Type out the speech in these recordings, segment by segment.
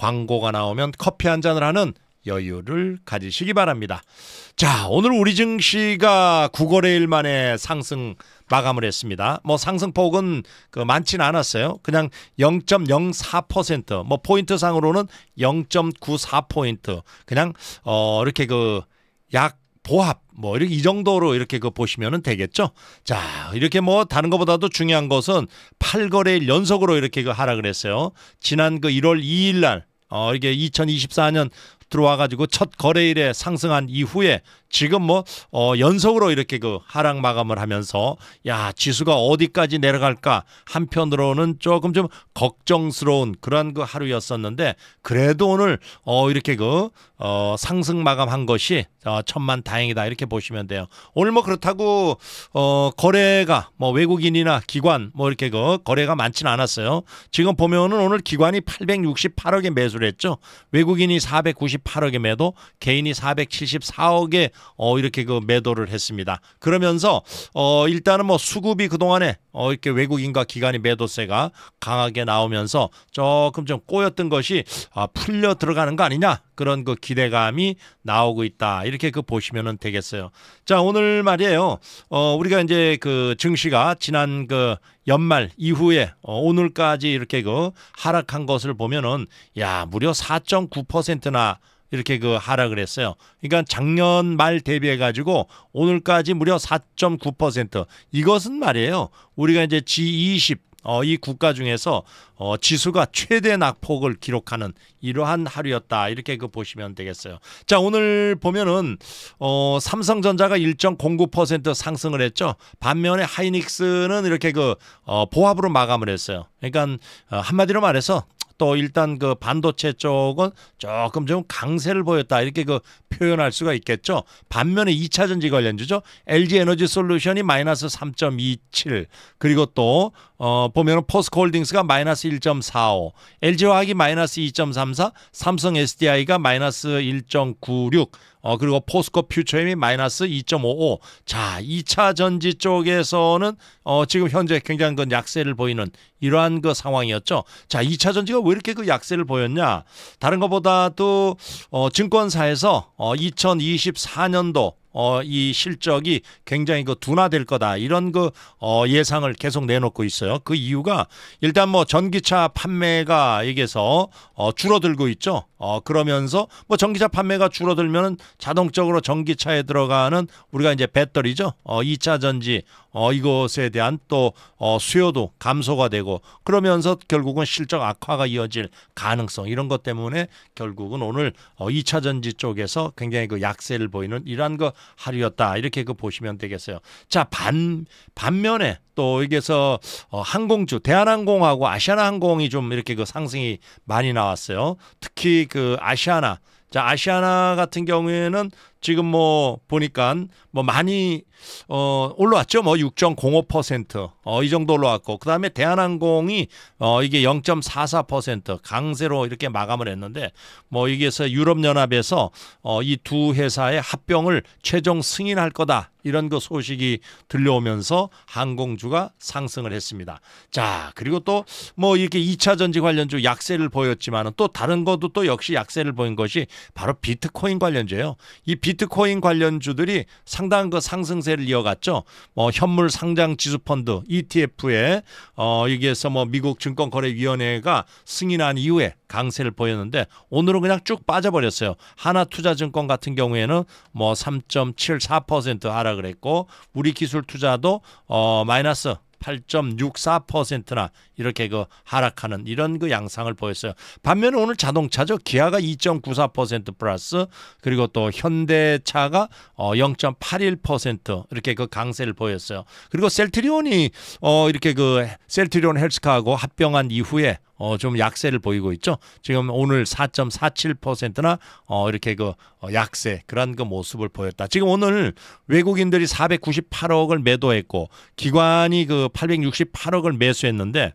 광고가 나오면 커피 한 잔을 하는 여유를 가지시기 바랍니다. 자, 오늘 우리 증시가 9거래일 만에 상승 마감을 했습니다. 뭐 상승폭은 그 많진 않았어요. 그냥 0.04%뭐 포인트 상으로는 0.94포인트 그냥 어 이렇게 그 약 보합 뭐 이렇게 이 정도로 이렇게 그 보시면은 되겠죠. 자, 이렇게 뭐 다른 것보다도 중요한 것은 8거래일 연속으로 이렇게 그 하락을 했어요. 지난 그 1월 2일 날 어, 이게 2024년 들어와 가지고 첫 거래일에 상승한 이후에 지금 뭐 어, 연속으로 이렇게 그 하락 마감을 하면서 야 지수가 어디까지 내려갈까 한편으로는 조금 좀 걱정스러운 그러한 그 하루였었는데 그래도 오늘 어, 이렇게 그 어, 상승 마감한 것이 어, 천만 다행이다 이렇게 보시면 돼요. 오늘 뭐 그렇다고 어, 거래가 뭐 외국인이나 기관 뭐 이렇게 그 거래가 많지는 않았어요. 지금 보면은 오늘 기관이 868억에 매수를 했죠. 외국인이 498억에 매도, 개인이 474억에 어, 이렇게 그 매도를 했습니다. 그러면서 어, 일단은 뭐 수급이 그동안에 어, 이렇게 외국인과 기관이 매도세가 강하게 나오면서 조금 좀 꼬였던 것이 아, 풀려 들어가는 거 아니냐 그런 그 기대감이 나오고 있다 이렇게 그 보시면은 되겠어요. 자 오늘 말이에요. 어, 우리가 이제 그 증시가 지난 그 연말 이후에 어, 오늘까지 이렇게 그 하락한 것을 보면은 야 무려 4.9%나 이렇게 그 하라 그랬어요. 그러니까 작년 말 대비해 가지고 오늘까지 무려 4.9% 이것은 말이에요. 우리가 이제 G20 어, 이 국가 중에서 어, 지수가 최대 낙폭을 기록하는 이러한 하루였다. 이렇게 그 보시면 되겠어요. 자, 오늘 보면은 어, 삼성전자가 1.09% 상승을 했죠. 반면에 하이닉스는 이렇게 그 어, 보합으로 마감을 했어요. 그러니까 어, 한마디로 말해서 또 일단 그 반도체 쪽은 조금 좀 강세를 보였다 이렇게 그 표현할 수가 있겠죠. 반면에 2차 전지 관련주죠. LG 에너지 솔루션이 마이너스 3.27 그리고 또 어, 보면은 포스코홀딩스가 마이너스 1.45, LG화학이 마이너스 2.34, 삼성 SDI가 마이너스 1.96, 어, 그리고 포스코 퓨처엠이 마이너스 2.55. 자, 2차 전지 쪽에서는 어, 지금 현재 굉장히 그 약세를 보이는 이러한 그 상황이었죠. 자, 2차 전지가 왜 이렇게 그 약세를 보였냐? 다른 것보다도 어, 증권사에서 어, 2024년도 어, 이 실적이 굉장히 그 둔화될 거다 이런 그 어, 예상을 계속 내놓고 있어요. 그 이유가 일단 뭐 전기차 판매가 여기서 어, 줄어들고 있죠. 어, 그러면서 뭐 전기차 판매가 줄어들면 자동적으로 전기차에 들어가는 우리가 이제 배터리죠. 어, 2차 전지 어, 이것에 대한 또 어, 수요도 감소가 되고 그러면서 결국은 실적 악화가 이어질 가능성 이런 것 때문에 결국은 오늘 어, 2차 전지 쪽에서 굉장히 그 약세를 보이는 이러한 그 하루였다 이렇게 그 보시면 되겠어요. 자반 반면에 또 여기서 어, 항공주 대한항공하고 아시아나항공이 좀 이렇게 그 상승이 많이 나왔어요. 특히 그 아시아나 자 아시아나 같은 경우에는 지금 뭐 보니까 뭐 많이 어 올라왔죠. 뭐 6.05%어 이 정도 올라왔고 그다음에 대한항공이 어 이게 0.44% 강세로 이렇게 마감을 했는데 뭐 이게서 유럽연합에서 어이 두 회사의 합병을 최종 승인할 거다. 이런 그 소식이 들려오면서 항공주가 상승을 했습니다. 자, 그리고 또 뭐 이렇게 2차 전지 관련주 약세를 보였지만 은또 다른 것도 또 역시 약세를 보인 것이 바로 비트코인 관련주예요. 이 비, 비트코인 관련주들이 상당한 그 상승세를 이어갔죠. 뭐 현물 상장 지수 펀드 ETF에 어 여기에서 뭐 미국 증권거래위원회가 승인한 이후에 강세를 보였는데 오늘은 그냥 쭉 빠져버렸어요. 하나투자증권 같은 경우에는 뭐 3.74% 하락을 했고 우리 기술투자도 어 마이너스 8.64%나 이렇게 그 하락하는 이런 그 양상을 보였어요. 반면에 오늘 자동차죠. 기아가 2.94% 플러스 그리고 또 현대차가 어0.81% 이렇게 그 강세를 보였어요. 그리고 셀트리온이 어 이렇게 그 셀트리온 헬스카하고 합병한 이후에 어, 좀 약세를 보이고 있죠. 지금 오늘 4.47%나 어, 이렇게 그 어, 약세 그런 그 모습을 보였다. 지금 오늘 외국인들이 498억을 매도했고 기관이 그 868억을 매수했는데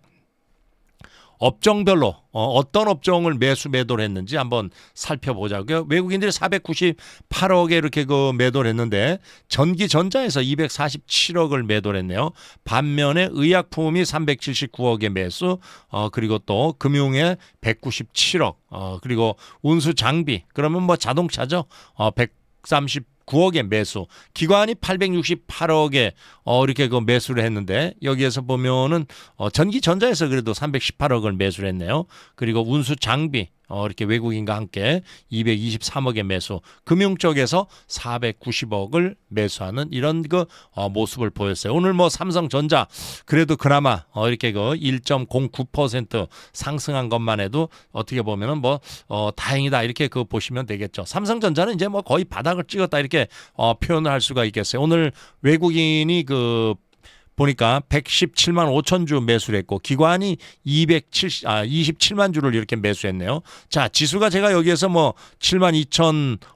업종별로 어, 떤 업종을 매수 매도를 했는지 한번 살펴보자고요. 외국인들이 498억에 이렇게 그 매도를 했는데 전기전자에서 247억을 매도를 했네요. 반면에 의약품이 3 7 9억에 매수 어, 그리고 또 금융에 197억 어, 그리고 운수장비 그러면 뭐 자동차죠. 어, 130 9억의 매수, 기관이 868억에 어 이렇게 그 매수를 했는데 여기에서 보면은 어 전기전자에서 그래도 318억을 매수를 했네요. 그리고 운수 장비 어, 이렇게 외국인과 함께 223억의 매수, 금융 쪽에서 490억을 매수하는 이런 그 어, 모습을 보였어요. 오늘 뭐 삼성전자 그래도 그나마 어, 이렇게 그 1.09% 상승한 것만 해도 어떻게 보면은 뭐 어, 다행이다 이렇게 그 보시면 되겠죠. 삼성전자는 이제 뭐 거의 바닥을 찍었다 이렇게 어, 표현을 할 수가 있겠어요. 오늘 외국인이 그 보니까 117만 5천 주 매수를 했고 기관이 270, 아, 27만 주를 이렇게 매수했네요. 자, 지수가 제가 여기에서 뭐 7만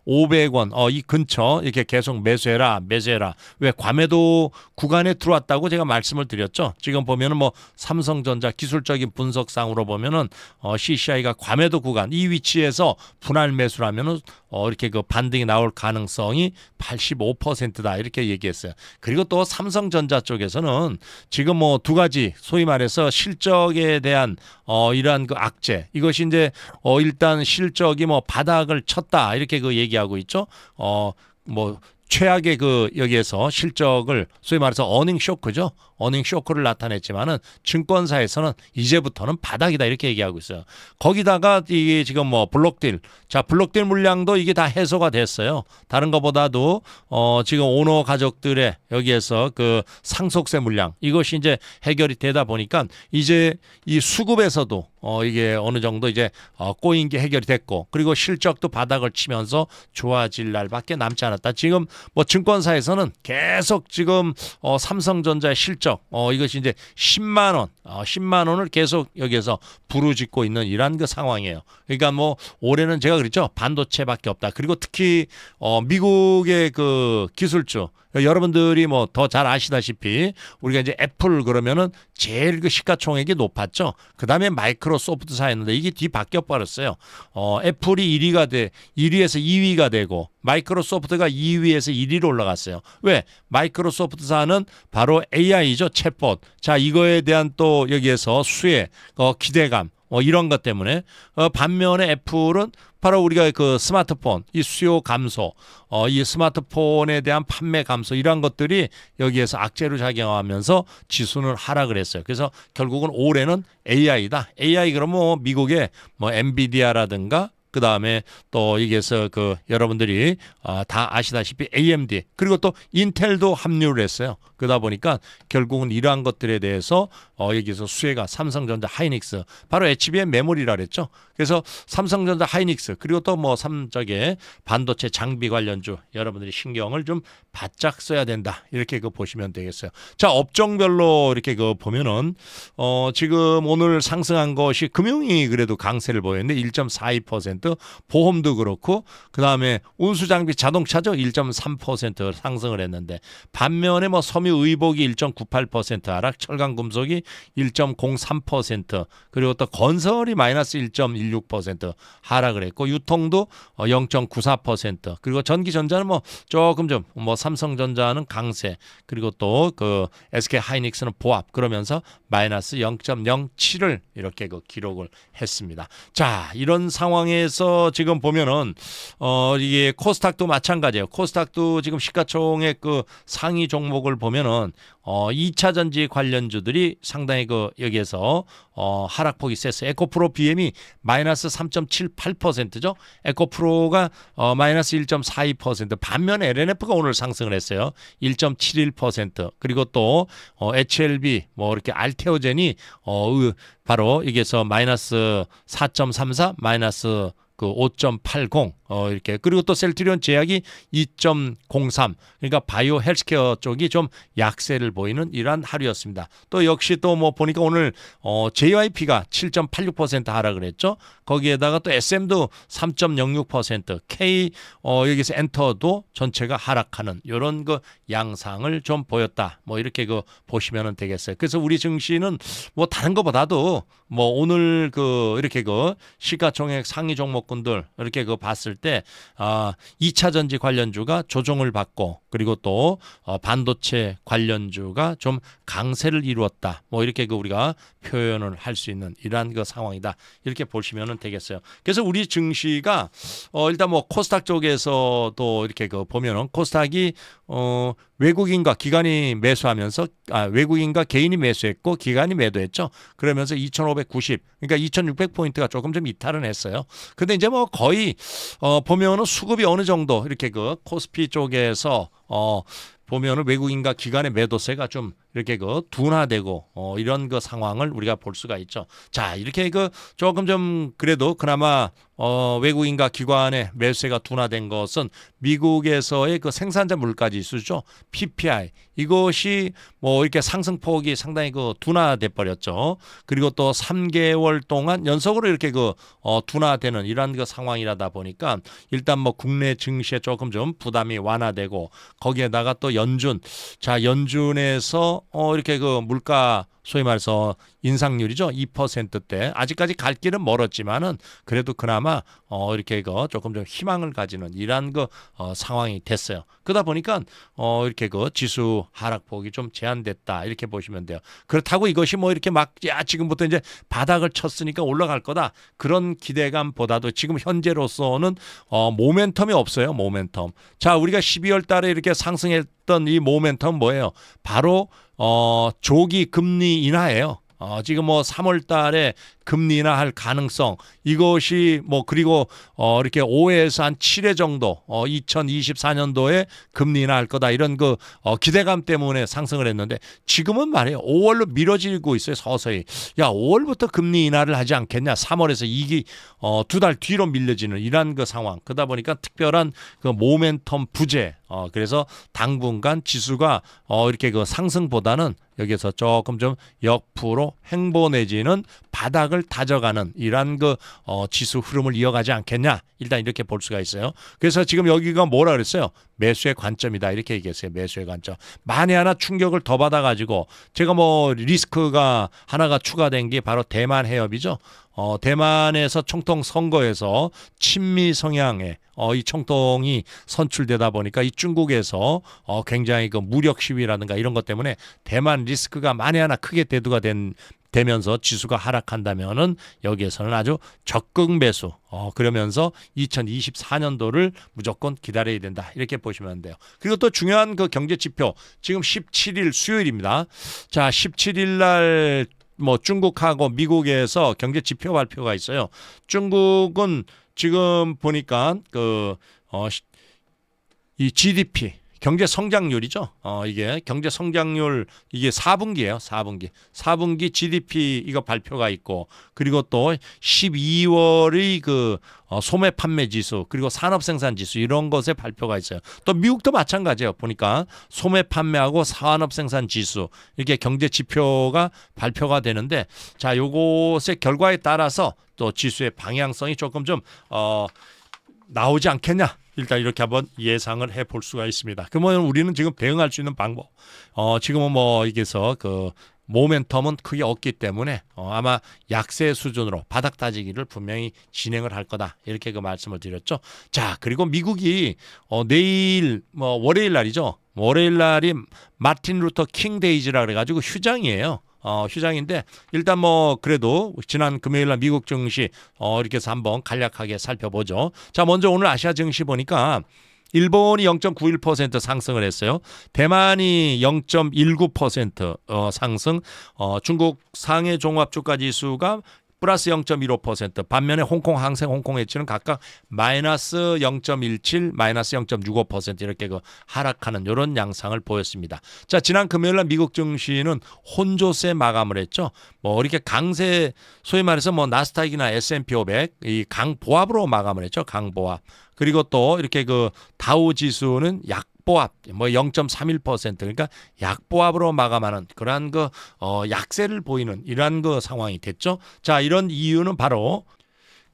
2,500원, 어, 이 근처 이렇게 계속 매수해라, 매수해라. 왜 과매도 구간에 들어왔다고 제가 말씀을 드렸죠. 지금 보면은 뭐 삼성전자 기술적인 분석상으로 보면은 어, CCI가 과매도 구간 이 위치에서 분할 매수라면은 어, 이렇게 그 반등이 나올 가능성이 85%다 이렇게 얘기했어요. 그리고 또 삼성전자 쪽에서는 하면 지금 뭐 두 가지 소위 말해서 실적에 대한 어 이러한 그 악재 이것이 이제 어 일단 실적이 뭐 바닥을 쳤다 이렇게 그 얘기하고 있죠. 어뭐 최악의 그 여기에서 실적을 소위 말해서 어닝 쇼크죠. 어닝 쇼크를 나타냈지만은 증권사에서는 이제부터는 바닥이다 이렇게 얘기하고 있어요. 거기다가 이게 지금 뭐 블록딜 자 블록딜 물량도 이게 다 해소가 됐어요. 다른 것보다도 어 지금 오너 가족들의 여기에서 그 상속세 물량 이것이 이제 해결이 되다 보니까 이제 이 수급에서도 어 이게 어느 정도 이제 어 꼬인 게 해결이 됐고 그리고 실적도 바닥을 치면서 좋아질 날밖에 남지 않았다. 지금 뭐 증권사에서는 계속 지금 어, 삼성전자의 실적 어, 이것이 이제 10만 원, 어, 10만 원을 계속 여기에서 부르짖고 있는 이런그 상황이에요. 그러니까 뭐 올해는 제가 그랬죠 반도체밖에 없다. 그리고 특히 어, 미국의 그 기술주 여러분들이 뭐 더 잘 아시다시피 우리가 이제 애플 그러면은 제일 그 시가총액이 높았죠. 그 다음에 마이크로소프트사였는데 이게 뒤 바뀌어 버렸어요. 어, 애플이 1위가 돼 1위에서 2위가 되고 마이크로소프트가 2위에서 1위로 올라갔어요. 왜? 마이크로소프트사는 바로 AI죠. 챗봇. 자, 이거에 대한 또 여기에서 수혜, 어, 기대감, 어, 이런 것 때문에 어, 반면에 애플은 바로 우리가 그 스마트폰 이 수요 감소 어, 이 스마트폰에 대한 판매 감소 이런 것들이 여기에서 악재로 작용하면서 지수는 하락을 했어요. 그래서 결국은 올해는 AI다. AI 그러면 뭐 미국의 뭐 엔비디아라든가 그 다음에 또 여기에서 그 여러분들이 아, 다 아시다시피 AMD 그리고 또 인텔도 합류를 했어요. 그러다 보니까 결국은 이러한 것들에 대해서 어, 여기서 수혜가 삼성전자 하이닉스 바로 HBM 메모리라 그랬죠. 그래서 삼성전자 하이닉스 그리고 또 뭐 삼적의 반도체 장비 관련주 여러분들이 신경을 좀 바짝 써야 된다 이렇게 그 보시면 되겠어요. 자 업종별로 이렇게 그 보면은 어, 지금 오늘 상승한 것이 금융이 그래도 강세를 보였는데 1.42% 1.5% 보험도 그렇고 그다음에 운수장비 자동차죠 1.3% 상승을 했는데 반면에 뭐 섬유의복이 1.98% 하락 철강금속이 1.03% 그리고 또 건설이 마이너스 1.16% 하락을 했고 유통도 0.94% 어, 그리고 전기전자는 뭐 조금 좀 뭐 삼성전자는 강세 그리고 또 그 SK 하이닉스는 보합 그러면서 마이너스 0.07을 이렇게 그 기록을 했습니다. 자 이런 상황에 그래서 지금 보면은 어 이게 코스닥도 마찬가지예요. 코스닥도 지금 시가총액 그 상위 종목을 보면은 어 2차 전지 관련주들이 상당히 그 여기에서 어 하락폭이 셌어. 에코프로 BM이 마이너스 3.78%죠. 에코프로가 어 마이너스 1.42% 반면 LNF가 오늘 상승을 했어요. 1.71% 그리고 또어 HLB 뭐 이렇게 알테오젠이 어 바로 여기에서 마이너스 4.34 마이너스 그5.80 어 이렇게 그리고 또 셀트리온 제약이 2.03 그러니까 바이오 헬스케어 쪽이 좀 약세를 보이는 이러한 하루였습니다. 또 역시 또 뭐 보니까 오늘 어 JYP가 7.86% 하락 을했죠 거기에다가 또 SM도 3.06% K 어 여기서 엔터도 전체가 하락하는 이런 그 양상을 좀 보였다. 뭐 이렇게 그 보시면은 되겠어요. 그래서 우리 증시는 뭐 다른 것보다도 뭐 오늘 그 이렇게 그 시가총액 상위 종목군들 이렇게 그 봤을 때 아, 2차 전지 관련주가 조정을 받고 그리고 또 어, 반도체 관련주가 좀 강세를 이루었다. 뭐 이렇게 그 우리가 표현을 할 수 있는 이러한 그 상황이다 이렇게 보시면 되겠어요. 그래서 우리 증시가 어 일단 뭐 코스닥 쪽에서도 이렇게 그 보면은 코스닥이 어 외국인과 기관이 매수하면서 아 외국인과 개인이 매수했고 기관이 매도했죠. 그러면서 2,590 그러니까 2,600 포인트가 조금 좀이탈을 했어요. 근데 이제 뭐 거의 어 보면은 수급이 어느 정도 이렇게 그 코스피 쪽에서 어 보면은 외국인과 기관의 매도세가 좀 이렇게 그 둔화되고 어, 이런 그 상황을 우리가 볼 수가 있죠. 자 이렇게 그 조금 좀 그래도 그나마 어, 외국인과 기관의 매수세가 둔화된 것은 미국에서의 그 생산자 물가 지수죠 PPI 이것이 뭐 이렇게 상승폭이 상당히 그 둔화돼 버렸죠. 그리고 또 3개월 동안 연속으로 이렇게 그 어, 둔화되는 이런그 상황이라다 보니까 일단 뭐 국내 증시에 조금 좀 부담이 완화되고 거기에다가 또 연준 자 연준에서 어, 이렇게 그 물가 소위 말해서 인상률이죠. 2%대 아직까지 갈 길은 멀었지만은 그래도 그나마 어 이렇게 그 조금 좀 희망을 가지는 이런그어 상황이 됐어요. 그러다 보니까 어 이렇게 그 지수 하락폭이 좀 제한됐다 이렇게 보시면 돼요. 그렇다고 이것이 뭐 이렇게 막 야 지금부터 이제 바닥을 쳤으니까 올라갈 거다 그런 기대감보다도 지금 현재로서는 어 모멘텀이 없어요. 모멘텀. 자 우리가 12월 달에 이렇게 상승했던 이 모멘텀 뭐예요? 바로 어 조기 금리 인하예요. 어, 지금 뭐 3월 달에 금리 인하할 가능성 이것이 뭐 그리고 어 이렇게 5에서한 7회 정도 어 2024년도에 금리 인하할 거다 이런 그어 기대감 때문에 상승을 했는데 지금은 말이에요. 5월로 미뤄지고 있어요. 서서히. 야, 5월부터 금리 인하를 하지 않겠냐. 3월에서 2기 어 두 달 뒤로 밀려지는 이런그 상황. 그러다 보니까 특별한 그 모멘텀 부재 어, 그래서 당분간 지수가 어, 이렇게 그 상승보다는 여기서 조금 좀역으로 행보 내지는 바닥을 실력을 다져가는 이러한 그 어, 지수 흐름을 이어가지 않겠냐 일단 이렇게 볼 수가 있어요. 그래서 지금 여기가 뭐라 그랬어요? 매수의 관점이다 이렇게 얘기했어요. 매수의 관점. 만에 하나 충격을 더 받아가지고 제가 뭐 리스크가 하나가 추가된 게 바로 대만 해협이죠. 어, 대만에서 총통 선거에서 친미 성향의 어, 이 총통이 선출되다 보니까 이 중국에서 어, 굉장히 그 무력 시위라든가 이런 것 때문에 대만 리스크가 만에 하나 크게 대두가 된 되면서 지수가 하락한다면은 여기에서는 아주 적극 매수. 어, 그러면서 2024년도를 무조건 기다려야 된다. 이렇게 보시면 돼요. 그리고 또 중요한 그 경제 지표 지금 17일 수요일입니다. 자, 17일 날 뭐 중국하고 미국에서 경제 지표 발표가 있어요. 중국은 지금 보니까 그 어, 이 GDP 경제 성장률이죠. 어, 이게 경제 성장률 이게 4분기예요. 4분기. 4분기 GDP 이거 발표가 있고 그리고 또 12월의 그 어, 소매 판매 지수 그리고 산업 생산 지수 이런 것의 발표가 있어요. 또 미국도 마찬가지예요. 보니까 소매 판매하고 산업 생산 지수 이렇게 경제 지표가 발표가 되는데 자, 요것의 결과에 따라서 또 지수의 방향성이 조금 좀 어 나오지 않겠냐 일단 이렇게 한번 예상을 해볼 수가 있습니다. 그러면 우리는 지금 대응할 수 있는 방법. 어, 지금은 뭐 이게서 그 모멘텀은 크게 없기 때문에 어, 아마 약세 수준으로 바닥 다지기를 분명히 진행을 할 거다 이렇게 그 말씀을 드렸죠. 자 그리고 미국이 어, 내일 뭐 월요일 날이죠. 월요일 날이 마틴 루터 킹 데이즈라 그래가지고 휴장이에요. 어, 휴장인데 일단 뭐 그래도 지난 금요일 날 미국 증시 어, 이렇게 해서 한번 간략하게 살펴보죠. 자, 먼저 오늘 아시아 증시 보니까 일본이 0.91% 상승을 했어요. 대만이 0.19% 어, 상승. 어, 중국 상해 종합주가지수가 플러스 0.15% 반면에 홍콩 항생 홍콩 해치는 각각 마이너스 0.17 마이너스 0.65% 이렇게 그 하락하는 이런 양상을 보였습니다. 자 지난 금요일날 미국 증시는 혼조세 마감을 했죠. 뭐 이렇게 강세 소위 말해서 뭐 나스닥이나 S&P 500 이 강보합으로 마감을 했죠. 강보합 그리고 또 이렇게 그 다우 지수는 약 약보합 뭐0.31% 그러니까 약보합으로 마감하는 그러한 그 어, 약세를 보이는 이러한 그 상황이 됐죠. 자 이런 이유는 바로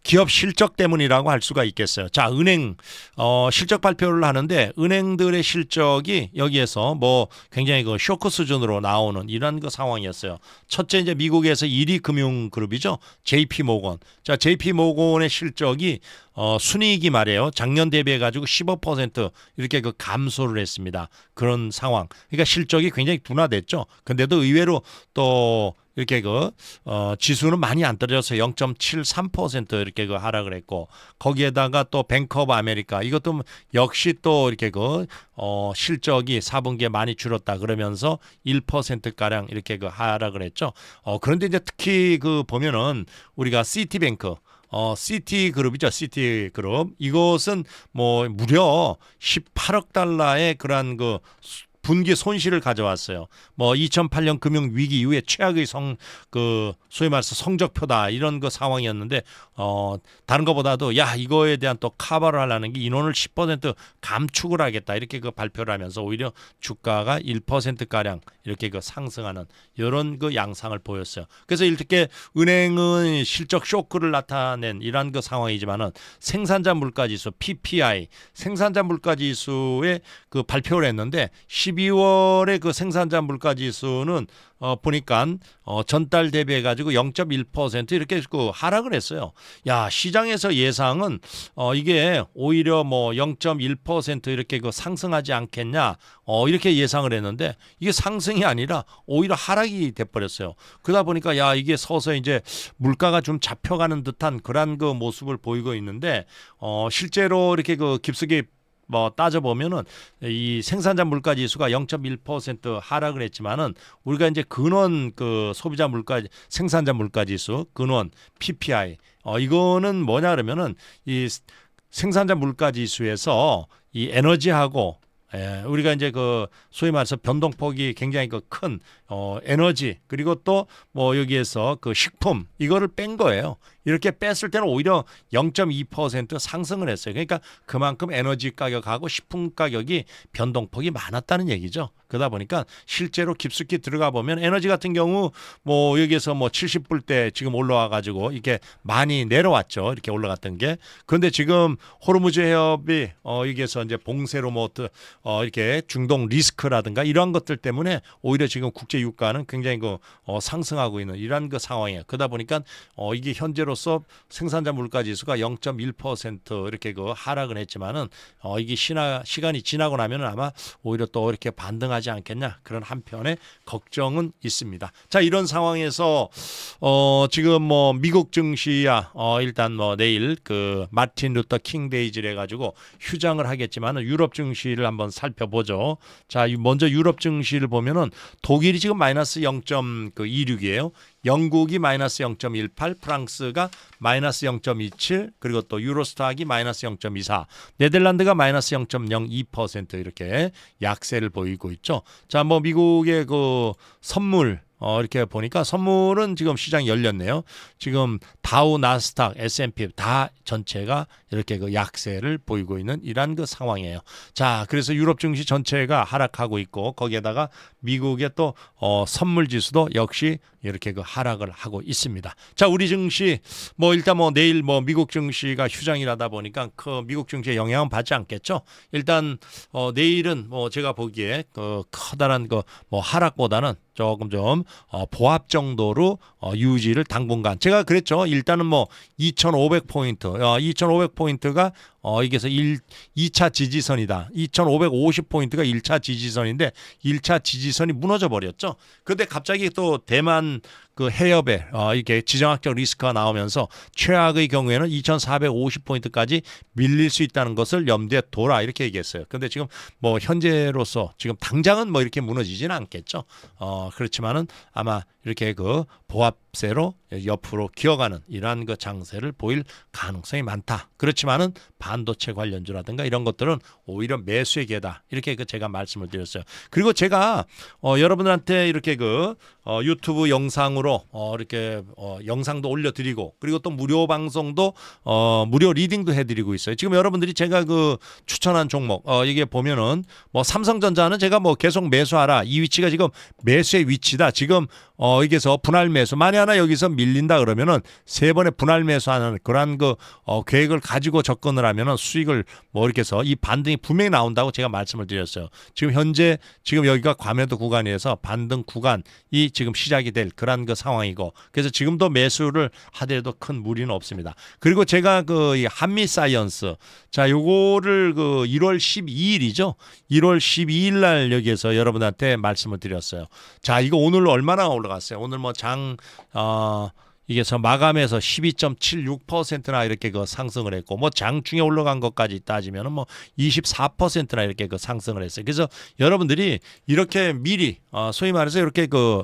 기업 실적 때문이라고 할 수가 있겠어요. 자, 은행 어, 실적 발표를 하는데 은행들의 실적이 여기에서 뭐 굉장히 그 쇼크 수준으로 나오는 이런 그 상황이었어요. 첫째 이제 미국에서 1위 금융 그룹이죠. JP 모건. 자, JP 모건의 실적이 어, 순이익이 말이에요. 작년 대비해 가지고 15% 이렇게 그 감소를 했습니다. 그런 상황. 그러니까 실적이 굉장히 둔화됐죠. 근데도 의외로 또 이렇게 그 어, 지수는 많이 안 떨어져서 0.73% 이렇게 그 하락을 했고 거기에다가 또 뱅크 오브 아메리카 이것도 역시 또 이렇게 그 어, 실적이 4분기에 많이 줄었다 그러면서 1% 가량 이렇게 그 하락을 했죠. 어, 그런데 이제 특히 그 보면은 우리가 시티뱅크 어, 시티 그룹이죠. 시티 그룹. 이것은 뭐 무려 18억 달러의 그러한 그 분기 손실을 가져왔어요. 뭐 2008년 금융 위기 이후에 최악의 성 그 소위 말해서 성적표다 이런 그 상황이었는데 어 다른 것보다도 야 이거에 대한 또 카바를 하라는게 인원을 10% 감축을 하겠다 이렇게 그 발표를 하면서 오히려 주가가 1% 가량 이렇게 그 상승하는 이런 그 양상을 보였어요. 그래서 이렇게 은행은 실적 쇼크를 나타낸 이런그 상황이지만은 생산자 물가지수 PPI 생산자 물가지수의 그 발표를 했는데 10 12월에 그 생산자 물가 지수는 어 보니까 어 전달 대비해 가지고 0.1% 이렇게 그 하락을 했어요. 야, 시장에서 예상은 어 이게 오히려 뭐0.1% 이렇게 그 상승하지 않겠냐. 어 이렇게 예상을 했는데 이게 상승이 아니라 오히려 하락이 돼 버렸어요. 그러다 보니까 야, 이게 서서 이제 물가가 좀 잡혀가는 듯한 그런 그 모습을 보이고 있는데 어 실제로 이렇게 그 깊숙이 뭐 따져보면은 이 생산자 물가 지수가 0.1% 하락을 했지만은 우리가 이제 근원 그 소비자 물가 생산자 물가 지수 근원 PPI 어 이거는 뭐냐 그러면은 이 생산자 물가 지수에서 이 에너지하고 예, 우리가 이제 그 소위 말해서 변동폭이 굉장히 그큰 어, 에너지 그리고 또 뭐 여기에서 그 식품 이거를 뺀 거예요. 이렇게 뺐을 때는 오히려 0.2% 상승을 했어요. 그러니까 그만큼 에너지 가격하고 식품 가격이 변동폭이 많았다는 얘기죠. 그러다 보니까 실제로 깊숙이 들어가 보면 에너지 같은 경우 뭐 여기에서 뭐 70불대 지금 올라와 가지고 이렇게 많이 내려왔죠. 이렇게 올라갔던 게. 그런데 지금 호르무즈 해협이 어 여기에서 이제 봉쇄로 뭐어 이렇게 중동 리스크라든가 이런 것들 때문에 오히려 지금 국제 국제 유가는 굉장히 그 어, 상승하고 있는 이러한 그 상황이에요. 그러다 보니까 어, 이게 현재로서 생산자 물가 지수가 0.1% 이렇게 그 하락을 했지만은 어, 이게 시나, 시간이 지나고 나면은 아마 오히려 또 이렇게 반등하지 않겠냐 그런 한편의 걱정은 있습니다. 자 이런 상황에서 어, 지금 뭐 미국 증시야 어, 일단 뭐 내일 그 마틴 루터 킹데이즈를해 가지고 휴장을 하겠지만은 유럽 증시를 한번 살펴보죠. 자 먼저 유럽 증시를 보면은 독일이 지금 마이너스 0.26이에요. 영국이 마이너스 0.18, 프랑스가 마이너스 0.27, 그리고 또유로스타기 마이너스 0.24, 네덜란드가 마이너스 0.02% 이렇게 약세를 보이고 있죠. 자, 뭐 미국의 그 선물 어, 이렇게 보니까 선물은 지금 시장이 열렸네요. 지금 다우, 나스닥, S&P 다 전체가 이렇게 그 약세를 보이고 있는 이러한 그 상황이에요. 자, 그래서 유럽 증시 전체가 하락하고 있고 거기에다가 미국의 또 어, 선물 지수도 역시 이렇게 그 하락을 하고 있습니다. 자, 우리 증시 뭐 일단 뭐 내일 뭐 미국 증시가 휴장이라다 보니까 그 미국 증시에 영향은 받지 않겠죠. 일단 어, 내일은 뭐 제가 보기에 그 커다란 그 뭐 하락보다는 조금 좀 어, 보합 정도로 어, 유지를 당분간 제가 그랬죠. 일단은 뭐 2,500 포인트, 어, 2,500 포인트가 어, 이게 서 1, 2차 지지선이다. 2550포인트가 1차 지지선인데 1차 지지선이 무너져 버렸죠. 근데 갑자기 또 대만 그 해협에 어, 이렇게 지정학적 리스크가 나오면서 최악의 경우에는 2450포인트까지 밀릴 수 있다는 것을 염두에 둬라 이렇게 얘기했어요. 근데 지금 뭐 현재로서 지금 당장은 뭐 이렇게 무너지진 않겠죠. 어, 그렇지만은 아마 이렇게 그 보합 값세로 옆으로 기어가는 이러한 그 장세를 보일 가능성이 많다. 그렇지만은 반도체 관련주라든가 이런 것들은 오히려 매수의 기회다. 이렇게 그 제가 말씀을 드렸어요. 그리고 제가 어 여러분들한테 이렇게 그 어, 유튜브 영상으로 어, 이렇게 어, 영상도 올려드리고 그리고 또 무료 방송도 어, 무료 리딩도 해드리고 있어요. 지금 여러분들이 제가 그 추천한 종목 어, 이게 보면은 뭐 삼성전자는 제가 뭐 계속 매수하라 이 위치가 지금 매수의 위치다. 지금 어, 여기서 분할 매수 만에 하나 여기서 밀린다 그러면은 세 번의 분할 매수하는 그러한 그 어, 계획을 가지고 접근을 하면은 수익을 뭐 이렇게 해서 이 반등이 분명히 나온다고 제가 말씀을 드렸어요. 지금 현재 지금 여기가 과면도 구간에서 반등 구간 이 지금 시작이 될 그런 그 상황이고 그래서 지금도 매수를 하더라도 큰 무리는 없습니다. 그리고 제가 그 한미 사이언스 자 요거를 그 1월 12일이죠. 1월 12일 날 여기에서 여러분한테 말씀을 드렸어요. 자 이거 오늘 얼마나 올라갔어요? 오늘 뭐 장 어, 이게서 마감해서 12.76%나 이렇게 그 상승을 했고 뭐 장중에 올라간 것까지 따지면뭐 24%나 이렇게 그 상승을 했어요. 그래서 여러분들이 이렇게 미리 어 소위 말해서 이렇게 그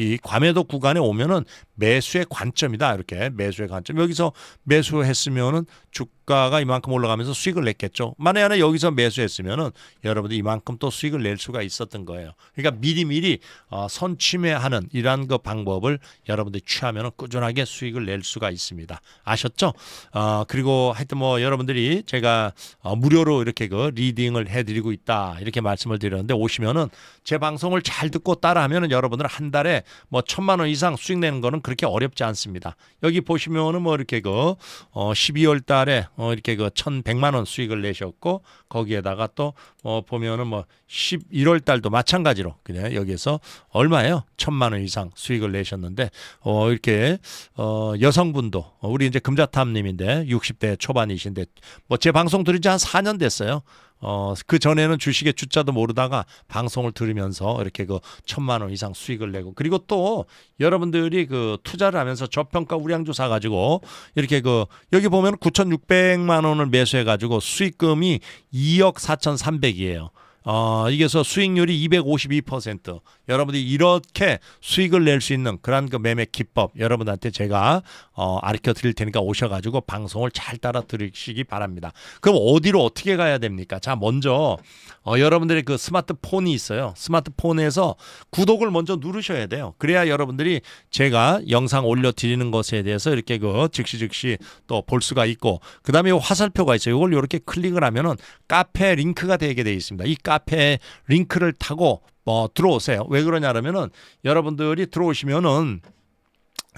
이 과매도 구간에 오면은 매수의 관점이다. 이렇게 매수의 관점. 여기서 매수했으면은 주 주가가 이만큼 올라가면서 수익을 냈겠죠. 만에 하나 여기서 매수했으면은 여러분들 이만큼 또 수익을 낼 수가 있었던 거예요. 그러니까 미리미리 어, 선침해하는 이러한 그 방법을 여러분들이 취하면 꾸준하게 수익을 낼 수가 있습니다. 아셨죠? 어, 그리고 하여튼 뭐 여러분들이 제가 어, 무료로 이렇게 그 리딩을 해드리고 있다 이렇게 말씀을 드렸는데 오시면은 제 방송을 잘 듣고 따라하면은 여러분들 한 달에 뭐 천만 원 이상 수익 내는 거는 그렇게 어렵지 않습니다. 여기 보시면은 뭐 이렇게 그 12월 어, 달에 어, 이렇게 그1 1 0 0만원 수익을 내셨고 거기에다가 또 어, 보면은 뭐 11월 달도 마찬가지로 그냥 여기에서 얼마예요? 천만 원 이상 수익을 내셨는데 어 이렇게 어 여성분도 어, 우리 이제 금자탑 님인데 60대 초반이신데 뭐 제 방송 들은 지 한 4년 됐어요. 어, 그 전에는 주식의 주자도 모르다가 방송을 들으면서 이렇게 그 천만 원 이상 수익을 내고 그리고 또 여러분들이 그 투자를 하면서 저평가 우량주 사가지고 이렇게 그 여기 보면 9,600만 원을 매수해가지고 수익금이 2억 4,300이에요. 어, 이게서 수익률이 252%. 여러분들이 이렇게 수익을 낼 수 있는 그런 그 매매 기법 여러분한테 제가 어, 가르쳐 드릴 테니까 오셔가지고 방송을 잘 따라 들으시기 바랍니다. 그럼 어디로 어떻게 가야 됩니까? 자, 먼저 어, 여러분들의 그 스마트폰이 있어요. 스마트폰에서 구독을 먼저 누르셔야 돼요. 그래야 여러분들이 제가 영상 올려 드리는 것에 대해서 이렇게 그 즉시 즉시 또 볼 수가 있고 그 다음에 화살표가 있어요. 이걸 이렇게 클릭을 하면은 카페 링크가 되게 돼 있습니다. 이 카페 링크를 타고 뭐 들어오세요. 왜 그러냐면은 여러분들이 들어오시면은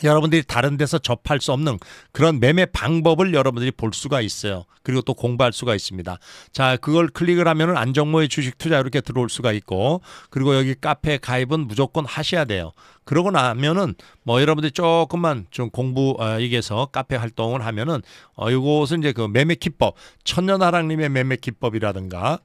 여러분들이 다른 데서 접할 수 없는 그런 매매 방법을 여러분들이 볼 수가 있어요. 그리고 또 공부할 수가 있습니다. 자, 그걸 클릭을 하면은 안정모의 주식 투자 이렇게 들어올 수가 있고, 그리고 여기 카페 가입은 무조건 하셔야 돼요. 그러고 나면은 뭐 여러분들이 조금만 좀 공부 어, 얘기해서 카페 활동을 하면은 어, 이곳은 이제 그 매매 기법, 천년하랑님의 매매 기법이라든가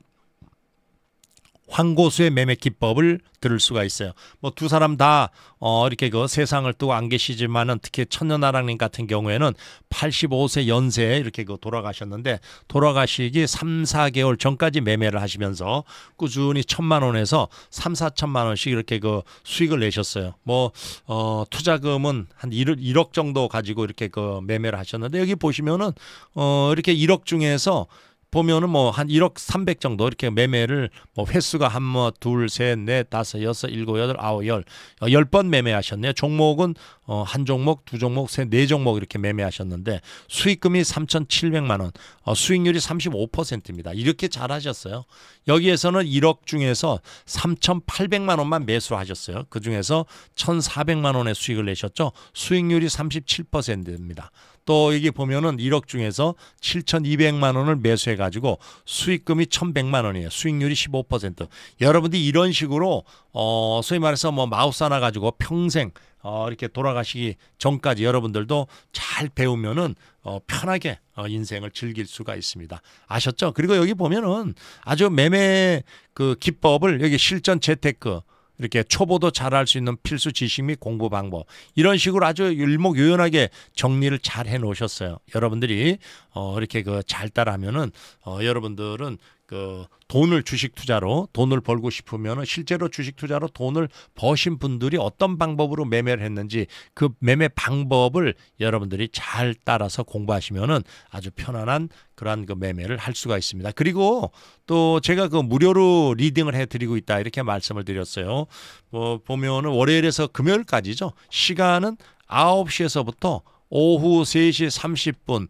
황고수의 매매 기법을 들을 수가 있어요. 뭐 두 사람 다 어, 이렇게 그 세상을 두고 안 계시지만은 특히 천년아랑님 같은 경우에는 85세 연세에 이렇게 그 돌아가셨는데 돌아가시기 3, 4개월 전까지 매매를 하시면서 꾸준히 천만 원에서 3, 4천만 원씩 이렇게 그 수익을 내셨어요. 뭐 어, 투자금은 한1 1억 정도 가지고 이렇게 그 매매를 하셨는데 여기 보시면은 어, 이렇게 1억 중에서 보면은 뭐 한 1억 300 정도 이렇게 매매를 뭐 횟수가 한뭐 둘, 셋, 넷, 다섯, 여섯, 일곱, 여덟, 아홉, 열. 어, 열번 매매하셨네요. 종목은 어, 한 종목, 두 종목, 세, 네 종목 이렇게 매매하셨는데 수익금이 3,700만 원. 어, 수익률이 35%입니다. 이렇게 잘 하셨어요. 여기에서는 1억 중에서 3,800만 원만 매수하셨어요. 그중에서 1,400만 원의 수익을 내셨죠. 수익률이 37%입니다. 또 여기 보면은 1억 중에서 7,200만 원을 매수해 가지고 수익금이 1,100만 원이에요. 수익률이 15%. 여러분들이 이런 식으로 어 소위 말해서 뭐 마우스 하나 가지고 평생 어 이렇게 돌아가시기 전까지 여러분들도 잘 배우면은 어 편하게 어 인생을 즐길 수가 있습니다. 아셨죠? 그리고 여기 보면은 아주 매매 그 기법을 여기 실전 재테크 이렇게 초보도 잘할 수 있는 필수 지식 및 공부 방법 이런 식으로 아주 일목요연하게 정리를 잘 해놓으셨어요. 여러분들이 어 이렇게 그 잘 따라하면은 어 여러분들은 그 돈을 주식 투자로 돈을 벌고 싶으면 실제로 주식 투자로 돈을 버신 분들이 어떤 방법으로 매매를 했는지 그 매매 방법을 여러분들이 잘 따라서 공부하시면은 아주 편안한 그러한 그 매매를 할 수가 있습니다. 그리고 또 제가 그 무료로 리딩을 해드리고 있다 이렇게 말씀을 드렸어요. 뭐 보면은 월요일에서 금요일까지죠. 시간은 9 시에서부터 오후 3시3 0분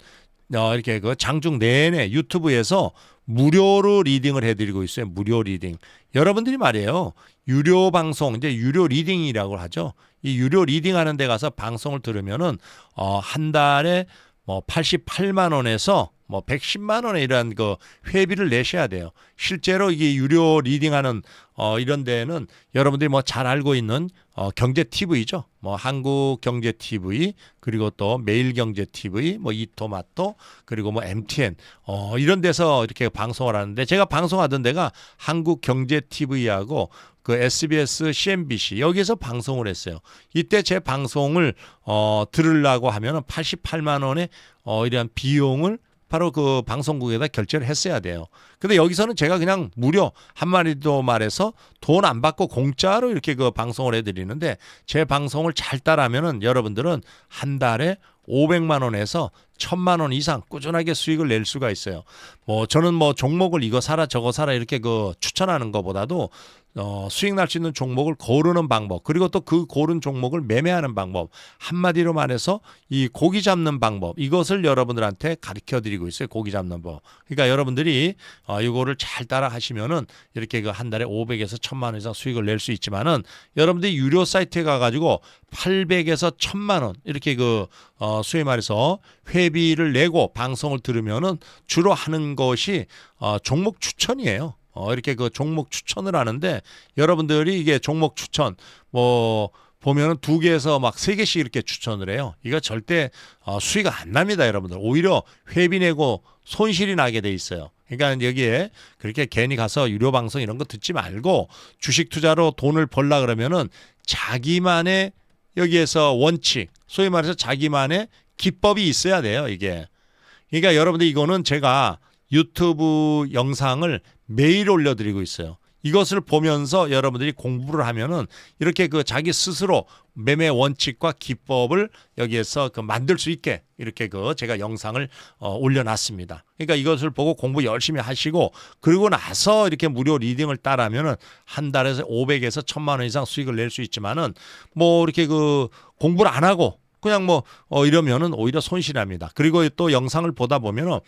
어, 이렇게 그 장중 내내 유튜브에서 무료로 리딩을 해드리고 있어요. 무료 리딩. 여러분들이 말이에요. 유료 방송, 이제 유료 리딩이라고 하죠. 이 유료 리딩 하는 데 가서 방송을 들으면은, 어, 한 달에 뭐 88만 원에서 뭐 110만 원에 이런그 회비를 내셔야 돼요. 실제로 이게 유료 리딩하는 어 이런 데에는 여러분들이 뭐 잘 알고 있는 어 경제 TV죠. 뭐 한국 경제 TV 그리고 또 매일 경제 TV 뭐 이토마토 그리고 뭐 MTN 어 이런 데서 이렇게 방송을 하는데 제가 방송하던 데가 한국 경제 TV하고 그 SBS, CNBC 여기에서 방송을 했어요. 이때 제 방송을 어, 들으려고 하면 88만 원의 어, 이러한 비용을 바로 그 방송국에다 결제를 했어야 돼요. 근데 여기서는 제가 그냥 무료 한마디도 말해서 돈 안 받고 공짜로 이렇게 그 방송을 해드리는데 제 방송을 잘 따라하면은 여러분들은 한 달에 500만 원에서 1000만 원 이상 꾸준하게 수익을 낼 수가 있어요. 뭐 저는 뭐 종목을 이거 사라 저거 사라 이렇게 그 추천하는 것보다도 어, 수익 날 수 있는 종목을 고르는 방법 그리고 또 그 고른 종목을 매매하는 방법 한마디로 말해서 이 고기 잡는 방법 이것을 여러분들한테 가르쳐 드리고 있어요 고기 잡는 법 그러니까 여러분들이 어, 이거를 잘 따라 하시면은 이렇게 그 한 달에 500에서 1000만 원 이상 수익을 낼 수 있지만은 여러분들이 유료 사이트에 가가지고 800에서 1000만 원 이렇게 그 어, 소위 말해서 회비를 내고 방송을 들으면은 주로 하는 것이 어, 종목 추천이에요. 어, 이렇게 그 종목 추천을 하는데 여러분들이 이게 종목 추천 뭐 보면은 두 개에서 막 세 개씩 이렇게 추천을 해요. 이거 절대 어, 수익 안 납니다, 여러분들. 오히려 회비 내고 손실이 나게 돼 있어요. 그러니까 여기에 그렇게 괜히 가서 유료 방송 이런 거 듣지 말고 주식 투자로 돈을 벌라 그러면은 자기만의 여기에서 원칙, 소위 말해서 자기만의 기법이 있어야 돼요, 이게. 그러니까 여러분들 이거는 제가 유튜브 영상을 매일 올려드리고 있어요. 이것을 보면서 여러분들이 공부를 하면은 이렇게 그 자기 스스로 매매 원칙과 기법을 여기에서 그 만들 수 있게 이렇게 그 제가 영상을 어 올려놨습니다. 그러니까 이것을 보고 공부 열심히 하시고 그리고 나서 이렇게 무료 리딩을 따라면은한 달에서 500에서 1000만 원 이상 수익을 낼 수 있지만은 뭐 이렇게 그 공부를 안 하고 그냥 뭐 어 이러면은 오히려 손실합니다. 그리고 또 영상을 보다 보면은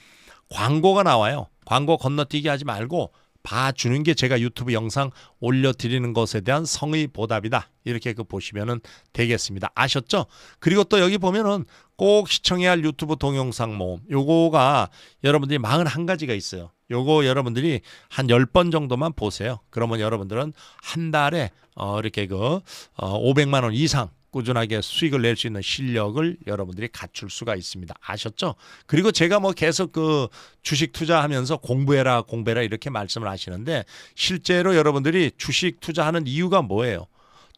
광고가 나와요. 광고 건너뛰기 하지 말고 봐주는 게 제가 유튜브 영상 올려드리는 것에 대한 성의 보답이다. 이렇게 그보시면 되겠습니다. 아셨죠? 그리고 또 여기 보면은 꼭 시청해야 할 유튜브 동영상 모음. 요거가 여러분들이 41가지가 있어요. 요거 여러분들이 한 10번 정도만 보세요. 그러면 여러분들은 한 달에 어 이렇게 그어 500만 원 이상 꾸준하게 수익을 낼 수 있는 실력을 여러분들이 갖출 수가 있습니다. 아셨죠? 그리고 제가 뭐 계속 그 주식 투자하면서 공부해라 공부해라 이렇게 말씀을 하시는데 실제로 여러분들이 주식 투자하는 이유가 뭐예요?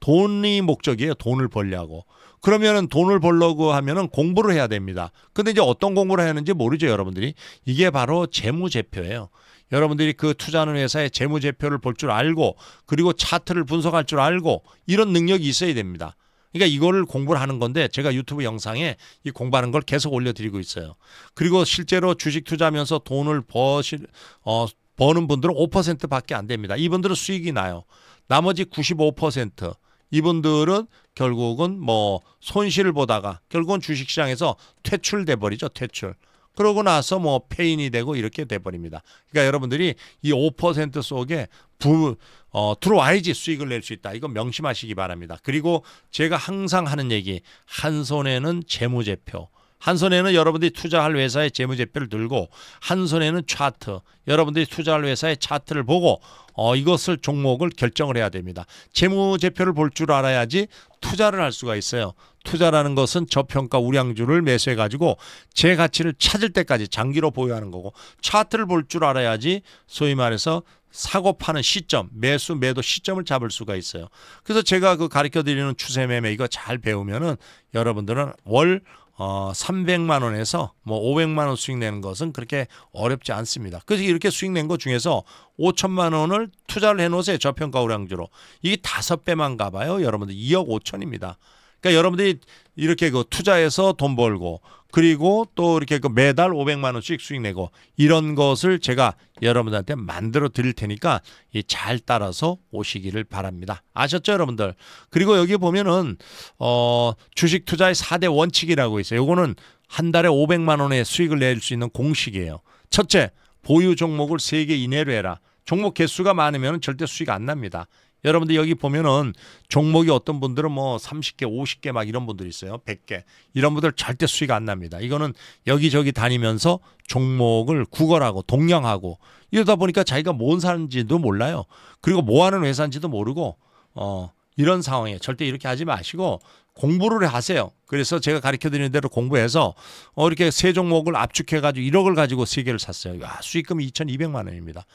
돈이 목적이에요. 돈을 벌려고. 그러면은 돈을 벌려고 하면은 공부를 해야 됩니다. 근데 이제 어떤 공부를 해야 하는지 모르죠, 여러분들이. 이게 바로 재무제표예요. 여러분들이 그 투자하는 회사의 재무제표를 볼 줄 알고 그리고 차트를 분석할 줄 알고 이런 능력이 있어야 됩니다. 그러니까 이거를 공부를 하는 건데 제가 유튜브 영상에 이 공부하는 걸 계속 올려드리고 있어요. 그리고 실제로 주식 투자하면서 돈을 버실 어, 버는 분들은 5%밖에 안 됩니다. 이분들은 수익이 나요. 나머지 95% 이분들은 결국은 뭐 손실을 보다가 결국은 주식시장에서 퇴출돼 버리죠. 퇴출. 그러고 나서 뭐폐인이 되고 이렇게 돼버립니다. 그러니까 여러분들이 이 5% 속에 부, 어, 들어와야지 수익을 낼 수 있다. 이거 명심하시기 바랍니다. 그리고 제가 항상 하는 얘기, 한 손에는 재무제표, 한 손에는 여러분들이 투자할 회사의 재무제표를 들고 한 손에는 차트 여러분들이 투자할 회사의 차트를 보고 어, 이것을 종목을 결정을 해야 됩니다. 재무제표를 볼 줄 알아야지 투자를 할 수가 있어요. 투자라는 것은 저평가 우량주를 매수해 가지고 제 가치를 찾을 때까지 장기로 보유하는 거고 차트를 볼 줄 알아야지 소위 말해서 사고 파는 시점, 매수 매도 시점을 잡을 수가 있어요. 그래서 제가 그 가르쳐 드리는 추세 매매 이거 잘 배우면은 여러분들은 월 어, 300만 원에서 뭐 500만 원 수익 내는 것은 그렇게 어렵지 않습니다. 그래서 이렇게 수익 낸 것 중에서 5천만 원을 투자를 해놓으세요. 저평가 우량주로. 이게 다섯 배만 가봐요. 여러분들 2억 5천입니다. 그러니까 여러분들이 이렇게 그 투자해서 돈 벌고 그리고 또 이렇게 그 매달 500만 원씩 수익 내고 이런 것을 제가 여러분들한테 만들어 드릴 테니까 잘 따라서 오시기를 바랍니다. 아셨죠, 여러분들? 그리고 여기 보면은 어 주식 투자의 4대 원칙이라고 있어요. 요거는 한 달에 500만 원의 수익을 낼 수 있는 공식이에요. 첫째, 보유 종목을 3개 이내로 해라. 종목 개수가 많으면 절대 수익 안 납니다. 여러분들 여기 보면은 종목이 어떤 분들은 뭐 30개, 50개 막 이런 분들 있어요. 100개. 이런 분들 절대 수익 안 납니다. 이거는 여기저기 다니면서 종목을 구걸하고 동양하고 이러다 보니까 자기가 뭔 사는지도 몰라요. 그리고 뭐 하는 회사인지도 모르고 어 이런 상황에 절대 이렇게 하지 마시고 공부를 하세요. 그래서 제가 가르쳐 드리는 대로 공부해서 어 이렇게 세 종목을 압축해 가지고 1억을 가지고 세 개를 샀어요. 와, 아, 수익금이 2,200만 원입니다.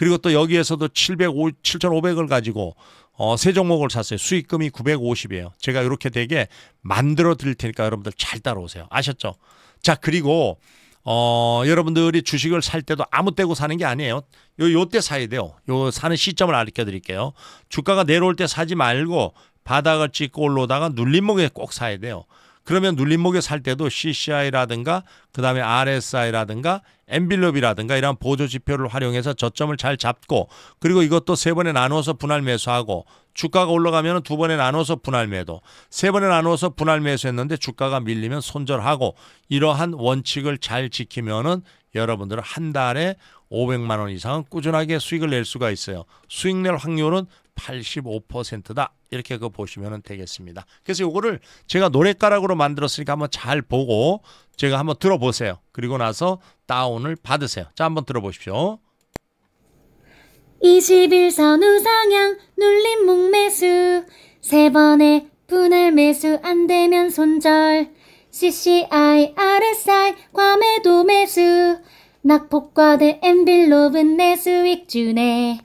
그리고 또 여기에서도 705, 7,500을 가지고 어, 세 종목을 샀어요. 수익금이 950이에요. 제가 이렇게 되게 만들어 드릴 테니까 여러분들 잘 따라오세요. 아셨죠? 자, 그리고 어, 여러분들이 주식을 살 때도 아무 때고 사는 게 아니에요. 요, 요 때 사야 돼요. 요 사는 시점을 알려 드릴게요. 주가가 내려올 때 사지 말고 바닥을 찍고 올라오다가 눌림목에 꼭 사야 돼요. 그러면 눌림목에 살 때도 CCI라든가 그다음에 RSI라든가 엔빌럽이라든가 이런 보조 지표를 활용해서 저점을 잘 잡고 그리고 이것도 세 번에 나누어서 분할 매수하고 주가가 올라가면 두 번에 나누어서 분할 매도, 세 번에 나누어서 분할 매수했는데 주가가 밀리면 손절하고 이러한 원칙을 잘 지키면은 여러분들은 한 달에 500만 원 이상은 꾸준하게 수익을 낼 수가 있어요. 수익 낼 확률은 85%다. 이렇게 그 보시면 되겠습니다. 그래서 이거를 제가 노래가락으로 만들었으니까 한번 잘 보고 제가 한번 들어보세요. 그리고 나서 다운을 받으세요. 자, 한번 들어보십시오. 21선 우상향 눌림 목매수 세 번의 분할 매수 안 되면 손절 CCI, RSI, 과매도 매수 낙폭과대 엠빌로브내스익 주네.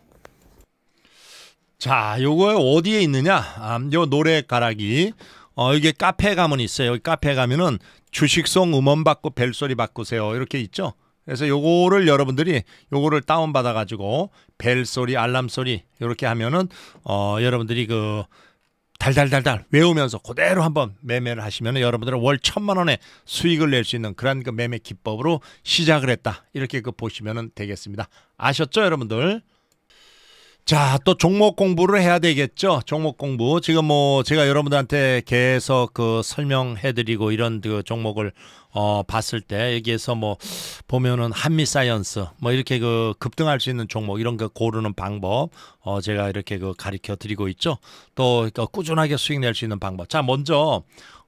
자, 요거 어디에 있느냐? 아, 요 노래 가락이 어, 이게 카페 가면 있어요. 여기 카페 가면은 주식성 음원 받고 벨소리 바꾸세요. 이렇게 있죠. 그래서 요거를 여러분들이 요거를 다운 받아 가지고 벨소리 알람 소리 이렇게 하면은 어 여러분들이 그 달달달달 외우면서 그대로 한번 매매를 하시면 여러분들은 월 천만 원의 수익을 낼 수 있는 그런 그 매매 기법으로 시작을 했다. 이렇게 그 보시면 되겠습니다. 아셨죠, 여러분들? 자, 또 종목 공부를 해야 되겠죠. 종목 공부. 지금 뭐 제가 여러분들한테 계속 그 설명해 드리고 이런 그 종목을 어, 봤을 때 여기에서 뭐 보면은 한미 사이언스 뭐 이렇게 그 급등할 수 있는 종목 이런 거 고르는 방법 어, 제가 이렇게 그 가르쳐 드리고 있죠. 또 그 꾸준하게 수익 낼 수 있는 방법. 자, 먼저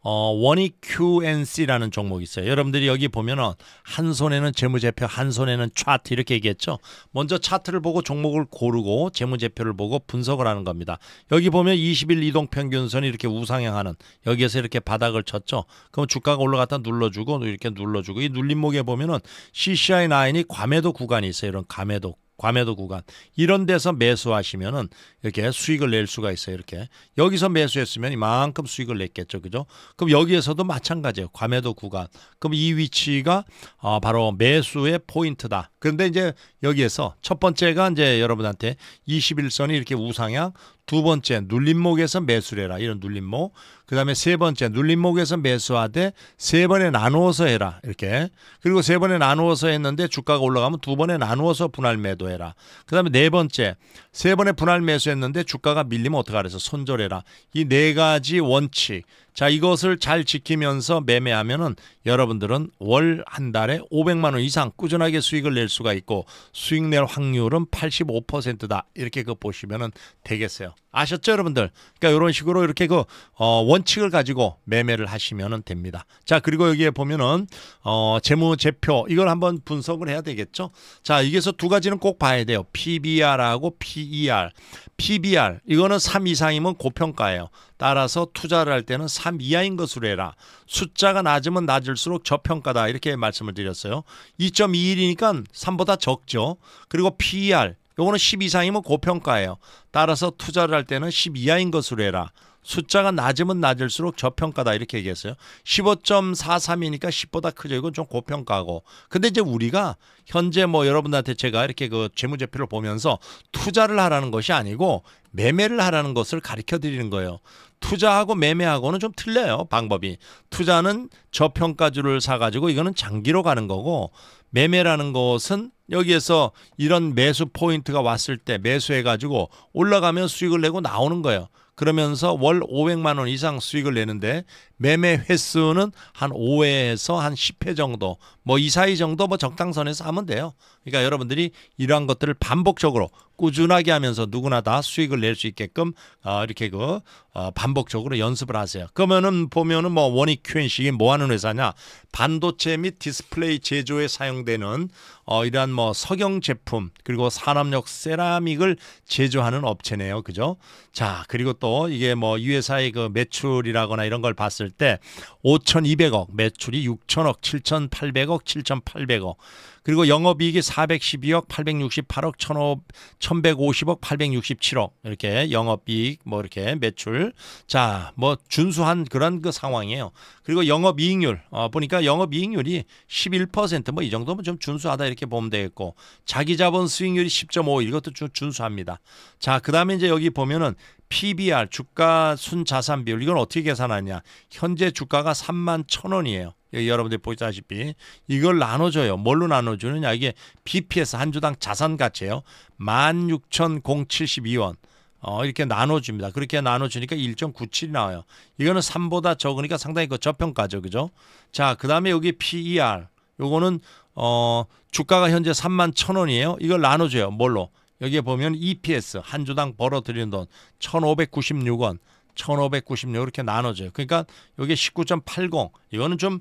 어, 원익 QNC라는 종목이 있어요. 여러분들이 여기 보면은 한 손에는 재무제표, 한 손에는 차트 이렇게 얘기했죠. 먼저 차트를 보고 종목을 고르고 재무제표를 보고 분석을 하는 겁니다. 여기 보면 20일 이동평균선이 이렇게 우상향하는 여기에서 이렇게 바닥을 쳤죠. 그럼 주가가 올라갔다 눌러주고 이렇게 눌러주고 이 눌림목에 보면은 CCI9이 과매도 구간이 있어요. 이런 과매도 과매도 구간 이런 데서 매수하시면은 이렇게 수익을 낼 수가 있어요. 이렇게 여기서 매수했으면 이만큼 수익을 냈겠죠. 그죠? 그럼 여기에서도 마찬가지예요. 과매도 구간. 그럼 이 위치가 어, 바로 매수의 포인트다. 그런데 이제 여기에서 첫 번째가 이제 여러분한테 21선이 이렇게 우상향, 두 번째 눌림목에서 매수해라 이런 눌림목 그 다음에 세 번째 눌림목에서 매수하되 세 번에 나누어서 해라 이렇게 그리고 세 번에 나누어서 했는데 주가가 올라가면 두 번에 나누어서 분할 매도해라 그 다음에 네 번째 세 번에 분할 매수했는데 주가가 밀리면 어떡하래서 손절해라 이 네 가지 원칙 자 이것을 잘 지키면서 매매하면은 여러분들은 월 한 달에 500만 원 이상 꾸준하게 수익을 낼 수가 있고 수익 낼 확률은 85%다 이렇게 그보시면 되겠어요. 아셨죠, 여러분들? 그러니까 이런 식으로 이렇게 그 어, 원칙을 가지고 매매를 하시면 됩니다. 자, 그리고 여기에 보면은 어, 재무제표 이걸 한번 분석을 해야 되겠죠. 자, 여기서 두 가지는 꼭 봐야 돼요. PBR하고 PER. PBR 이거는 3 이상이면 고평가예요. 따라서 투자를 할 때는 3 이하인 것으로 해라. 숫자가 낮으면 낮을수록 저평가다 이렇게 말씀을 드렸어요. 2.21이니까 3보다 적죠. 그리고 PER 요거는 10 이상이면 고평가예요. 따라서 투자를 할 때는 10 이하인 것으로 해라. 숫자가 낮으면 낮을수록 저평가다 이렇게 얘기했어요. 15.43이니까 10보다 크죠. 이건 좀 고평가고. 근데 이제 우리가 현재 뭐여러분한테 제가 이렇게 그 재무제표를 보면서 투자를 하라는 것이 아니고 매매를 하라는 것을 가르쳐 드리는 거예요. 투자하고 매매하고는 좀 틀려요. 방법이. 투자는 저평가주를 사가지고 이거는 장기로 가는 거고 매매라는 것은 여기에서 이런 매수 포인트가 왔을 때 매수해가지고 올라가면 수익을 내고 나오는 거예요. 그러면서 월 500만 원 이상 수익을 내는데 매매 횟수는 한 5회에서 한 10회 정도 뭐 이 사이 정도 뭐 적당선에서 하면 돼요. 그러니까 여러분들이 이러한 것들을 반복적으로 꾸준하게 하면서 누구나 다 수익을 낼 수 있게끔 어, 이렇게 그 어, 반복적으로 연습을 하세요. 그러면은 보면은 뭐원이큐 n c 이뭐 하는 회사냐? 반도체 및 디스플레이 제조에 사용되는 어, 이러한 뭐 석영 제품 그리고 산업력 세라믹을 제조하는 업체네요. 그죠? 자, 그리고 또 이게 뭐 이 회사의 그 매출이라거나 이런 걸 봤을 봤을 때 5,200억, 매출이 6,000억, 7,800억, 7,800억, 그리고 영업이익이 412억, 868억, 1 1 5 0억 867억 이렇게 영업이익 뭐 이렇게 매출 자 뭐 준수한 그런 그 상황이에요. 그리고 영업이익률 어, 보니까 영업이익률이 11%뭐 이 정도면 좀 준수하다 이렇게 보면 되겠고 자기자본 수익률이 10.5 이것도 좀 준수합니다. 자 그다음에 이제 여기 보면은 PBR 주가 순자산 비율 이건 어떻게 계산하냐 현재 주가가 3만 1천원이에요 예, 여러분들이 보시다시피 이걸 나눠줘요 뭘로 나눠주느냐 이게 BPS 한 주당 자산 가치예요 16,072원 어, 이렇게 나눠줍니다. 그렇게 나눠주니까 1.97 나와요. 이거는 3보다 적으니까 상당히 그 저평가죠. 그죠? 자, 그 다음에 여기 PER. 요거는, 어, 주가가 현재 3만 1 0 원이에요. 이걸 나눠줘요. 뭘로? 여기에 보면 EPS 한 주당 벌어들이는 돈 1,596원 1,596 이렇게 나눠져요. 그러니까 여기 19.80 이거는 좀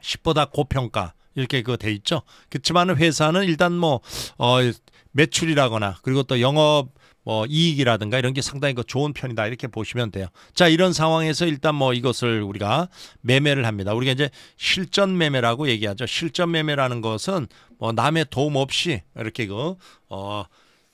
10보다 고평가 이렇게 그거돼 있죠. 그렇지만 회사는 일단 뭐 어, 매출이라거나 그리고 또 영업 뭐 이익이라든가 이런 게 상당히 그 좋은 편이다 이렇게 보시면 돼요. 자 이런 상황에서 일단 뭐 이것을 우리가 매매를 합니다. 우리가 이제 실전 매매라고 얘기하죠. 실전 매매라는 것은 뭐 남의 도움 없이 이렇게 그어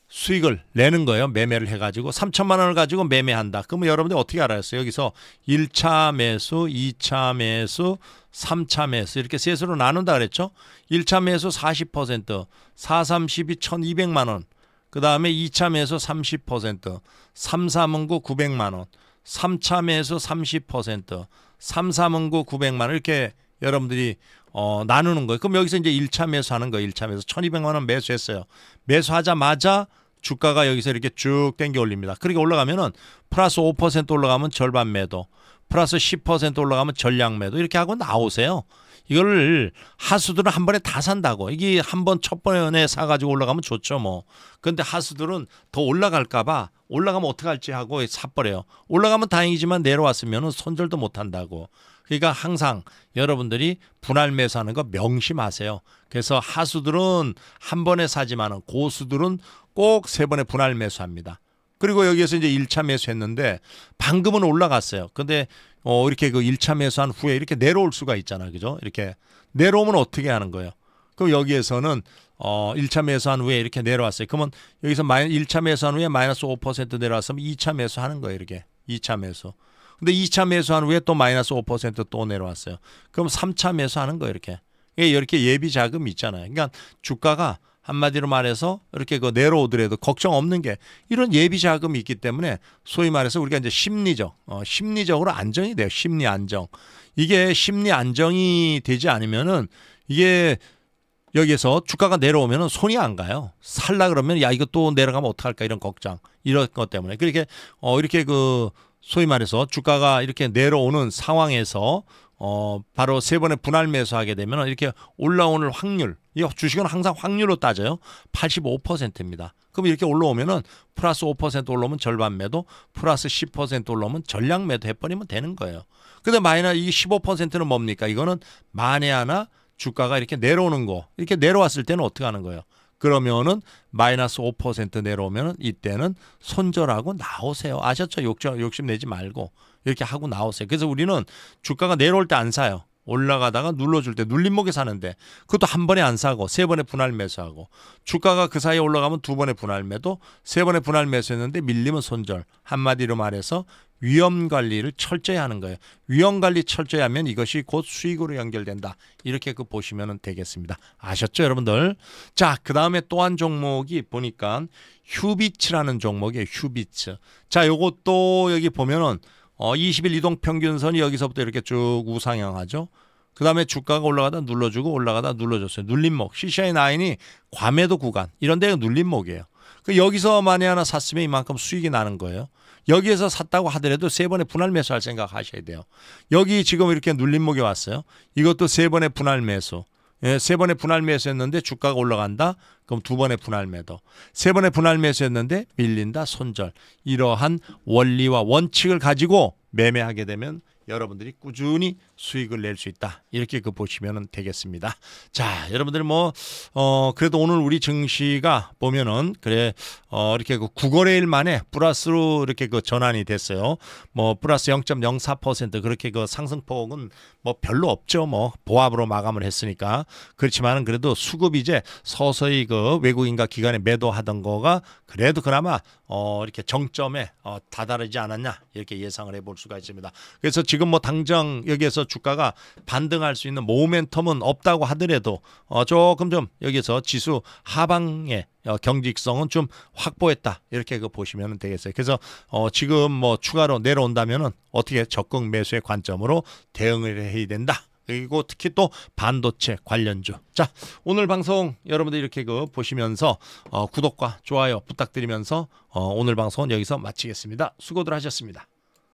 수익을 내는 거예요. 매매를 해가지고 3천만 원을 가지고 매매한다. 그러면 여러분들 어떻게 알아요 여기서 1차 매수, 2차 매수, 3차 매수 이렇게 셋수로 나눈다 그랬죠? 1차 매수 40%, 4, 3, 12, 1200만 원. 그 다음에 2차 매수 30%, 3, 3은고 900만 원, 3차 매수 30%, 3, 3은고 900만 원 이렇게 여러분들이 어, 나누는 거예요. 그럼 여기서 이제 1차 매수하는 거예요. 1차 매수 1200만 원 매수했어요. 매수하자마자 주가가 여기서 이렇게 쭉 땡겨 올립니다. 그렇게 올라가면은 플러스 5% 올라가면 절반 매도, 플러스 10% 올라가면 전량 매도 이렇게 하고 나오세요. 이걸 하수들은 한 번에 다 산다고. 이게 한 번 첫 번에 사가지고 올라가면 좋죠 뭐. 근데 하수들은 더 올라갈까봐 올라가면 어떡할지 하고 사버려요. 올라가면 다행이지만 내려왔으면 손절도 못한다고. 그러니까 항상 여러분들이 분할 매수하는 거 명심하세요. 그래서 하수들은 한 번에 사지만 고수들은 꼭 세 번에 분할 매수합니다. 그리고 여기에서 이제 1차 매수했는데 방금은 올라갔어요. 근데 어, 이렇게 그 1차 매수한 후에 이렇게 내려올 수가 있잖아. 그죠? 이렇게 내려오면 어떻게 하는 거예요? 그 여기에서는 어, 1차 매수한 후에 이렇게 내려왔어요. 그러면 여기서 마이, 1차 매수한 후에 마이너스 5% 내려왔으면 2차 매수하는 거예요. 이렇게 2차 매수. 근데 2차 매수한 후에 또 마이너스 5%또 내려왔어요. 그럼 3차 매수하는 거예요. 이렇게. 이렇게 예비 자금 있잖아요. 그러니까 주가가 한마디로 말해서 이렇게 그 내려오더라도 걱정 없는 게 이런 예비 자금이 있기 때문에 소위 말해서 우리가 이제 심리적, 어, 심리적으로 안정이 돼요. 심리 안정. 이게 심리 안정이 되지 않으면은 이게 여기에서 주가가 내려오면 손이 안 가요. 살라 그러면 야 이거 또 내려가면 어떡할까 이런 걱정 이런 것 때문에 그렇게 그러니까 어 이렇게 그 소위 말해서 주가가 이렇게 내려오는 상황에서 어 바로 세 번의 분할 매수하게 되면 이렇게 올라오는 확률 이 주식은 항상 확률로 따져요 85%입니다. 그럼 이렇게 올라오면은 플러스 5% 올라오면 절반 매도 플러스 10% 올라오면 전량 매도 해버리면 되는 거예요. 근데 마이너스 이 15%는 뭡니까? 이거는 만에 하나 주가가 이렇게 내려오는 거 이렇게 내려왔을 때는 어떻게 하는 거예요? 그러면은 마이너스 5% 내려오면은 이때는 손절하고 나오세요. 아셨죠? 욕심, 욕심내지 말고. 이렇게 하고 나오세요. 그래서 우리는 주가가 내려올 때 안 사요. 올라가다가 눌러줄 때 눌림목에 사는데 그것도 한 번에 안 사고 세 번에 분할 매수하고 주가가 그 사이에 올라가면 두 번에 분할 매도 세 번에 분할 매수했는데 밀리면 손절 한마디로 말해서 위험 관리를 철저히 하는 거예요. 위험 관리 철저히 하면 이것이 곧 수익으로 연결된다. 이렇게 그 보시면 되겠습니다. 아셨죠, 여러분들? 자, 그 다음에 또 한 종목이 보니까 휴비츠라는 종목이에요. 휴비츠. 자, 요것도 여기 보면은 어, 20일 이동 평균선이 여기서부터 이렇게 쭉 우상향하죠. 그 다음에 주가가 올라가다 눌러주고 올라가다 눌러줬어요. 눌림목. CCI9이 과매도 구간. 이런 데가 눌림목이에요. 그 여기서 만에 하나 샀으면 이만큼 수익이 나는 거예요. 여기에서 샀다고 하더라도 세 번의 분할 매수할 생각 하셔야 돼요. 여기 지금 이렇게 눌림목이 왔어요. 이것도 세 번의 분할 매수. 예, 세 번의 분할 매수했는데 주가가 올라간다. 그럼 두 번의 분할 매도. 세 번의 분할 매수했는데 밀린다. 손절. 이러한 원리와 원칙을 가지고 매매하게 되면 여러분들이 꾸준히 수익을 낼 수 있다. 이렇게 그 보시면 되겠습니다. 자, 여러분들 뭐, 어, 그래도 오늘 우리 증시가 보면은, 그래, 어, 이렇게 그 9거래일 만에 플러스로 이렇게 그 전환이 됐어요. 뭐, 플러스 0.04% 그렇게 그 상승폭은 뭐 별로 없죠. 뭐, 보합으로 마감을 했으니까. 그렇지만은 그래도 수급 이제 서서히 그 외국인과 기관에 매도하던 거가 그래도 그나마 어, 이렇게 정점에 어, 다다르지 않았냐. 이렇게 예상을 해볼 수가 있습니다. 그래서 지금 뭐 당장 여기에서 주가가 반등할 수 있는 모멘텀은 없다고 하더라도 어, 조금 좀 여기서 지수 하방에 어, 경직성은 좀 확보했다 이렇게 그 보시면 되겠어요. 그래서 어, 지금 뭐 추가로 내려온다면은 어떻게 적극 매수의 관점으로 대응을 해야 된다. 그리고 특히 또 반도체 관련주. 자, 오늘 방송 여러분들 이렇게 그 보시면서 어, 구독과 좋아요 부탁드리면서 어, 오늘 방송은 여기서 마치겠습니다. 수고들 하셨습니다.